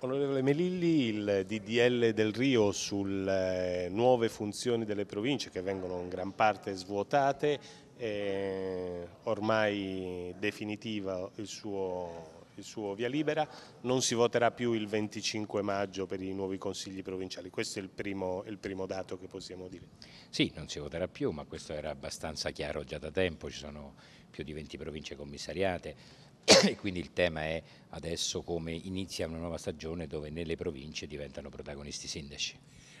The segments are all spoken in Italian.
Onorevole Melilli, il DDL del Rio sulle nuove funzioni delle province che vengono in gran parte svuotate, è ormai definitiva il suo, il suo via libera, non si voterà più il 25 maggio per i nuovi consigli provinciali, questo è il primo, il primo, dato che possiamo dire. Sì, non si voterà più, ma questo era abbastanza chiaro già da tempo, ci sono più di 20 province commissariate, e quindi il tema è adesso come inizia una nuova stagione dove nelle province diventano protagonisti sindaci.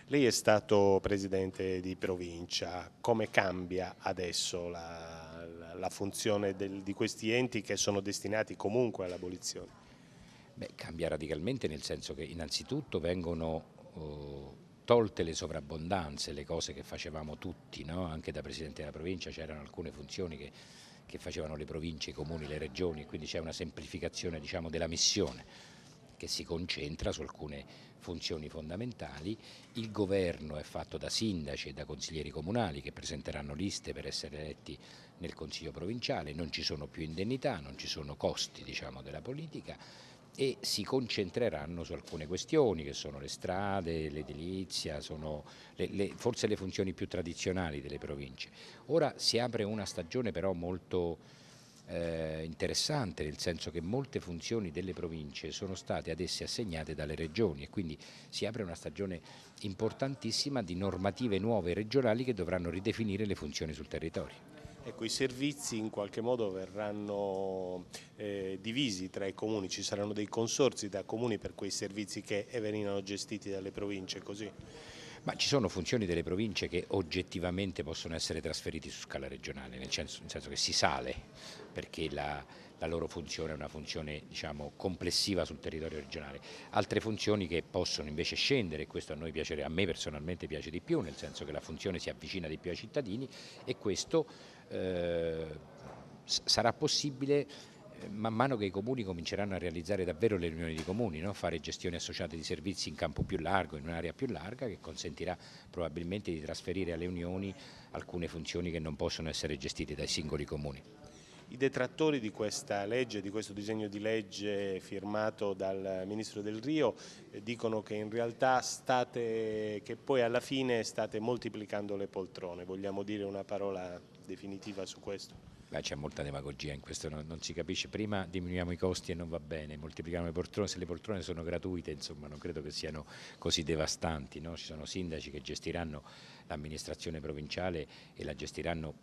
Lei è stato presidente di provincia, come cambia adesso la, la, la funzione del, di questi enti che sono destinati comunque all'abolizione? Beh, cambia radicalmente nel senso che innanzitutto vengono... Oh, tolte le sovrabbondanze, le cose che facevamo tutti, no? anche da Presidente della provincia c'erano alcune funzioni che, che, facevano le province, i comuni, le regioni, quindi c'è una semplificazione diciamo, della missione che si concentra su alcune funzioni fondamentali. Il governo è fatto da sindaci e da consiglieri comunali che presenteranno liste per essere eletti nel Consiglio provinciale, non ci sono più indennità, non ci sono costi diciamo, della politica e si concentreranno su alcune questioni che sono le strade, l'edilizia, sono le, le, forse le funzioni più tradizionali delle province. Ora si apre una stagione però molto eh, interessante, nel senso che molte funzioni delle province sono state ad esse assegnate dalle regioni e quindi si apre una stagione importantissima di normative nuove regionali che dovranno ridefinire le funzioni sul territorio. Ecco, I servizi in qualche modo verranno eh, divisi tra i comuni, ci saranno dei consorzi da comuni per quei servizi che venivano gestiti dalle province, così? Ma ci sono funzioni delle province che oggettivamente possono essere trasferite su scala regionale, nel senso, nel senso che si sale perché la, la loro funzione è una funzione diciamo, complessiva sul territorio regionale. Altre funzioni che possono invece scendere, e questo a, piace, a me personalmente piace di più, nel senso che la funzione si avvicina di più ai cittadini e questo eh, sarà possibile eh, man mano che i comuni cominceranno a realizzare davvero le riunioni di comuni, no? fare gestioni associate di servizi in campo più largo, in un'area più larga che consentirà probabilmente di trasferire alle unioni alcune funzioni che non possono essere gestite dai singoli comuni. I detrattori di questa legge, di questo disegno di legge firmato dal Ministro del Rio, eh, dicono che in realtà state, che poi alla fine state moltiplicando le poltrone. Vogliamo dire una parola definitiva su questo? c'è molta demagogia in questo, non, non, si capisce. Prima diminuiamo i costi e non va bene, moltiplichiamo le poltrone, se le poltrone sono gratuite, insomma, non credo che siano così devastanti. No? Ci sono sindaci che gestiranno l'amministrazione provinciale e la gestiranno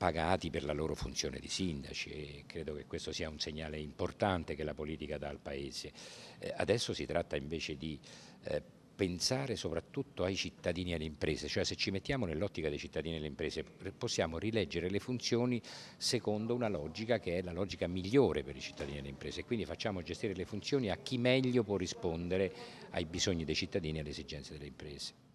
pagati per la loro funzione di sindaci e credo che questo sia un segnale importante che la politica dà al Paese. Eh, adesso si tratta invece di eh, pensare soprattutto ai cittadini e alle imprese, cioè se ci mettiamo nell'ottica dei cittadini e delle imprese possiamo rileggere le funzioni secondo una logica che è la logica migliore per i cittadini e le imprese, e quindi facciamo gestire le funzioni a chi meglio può rispondere ai bisogni dei cittadini e alle esigenze delle imprese.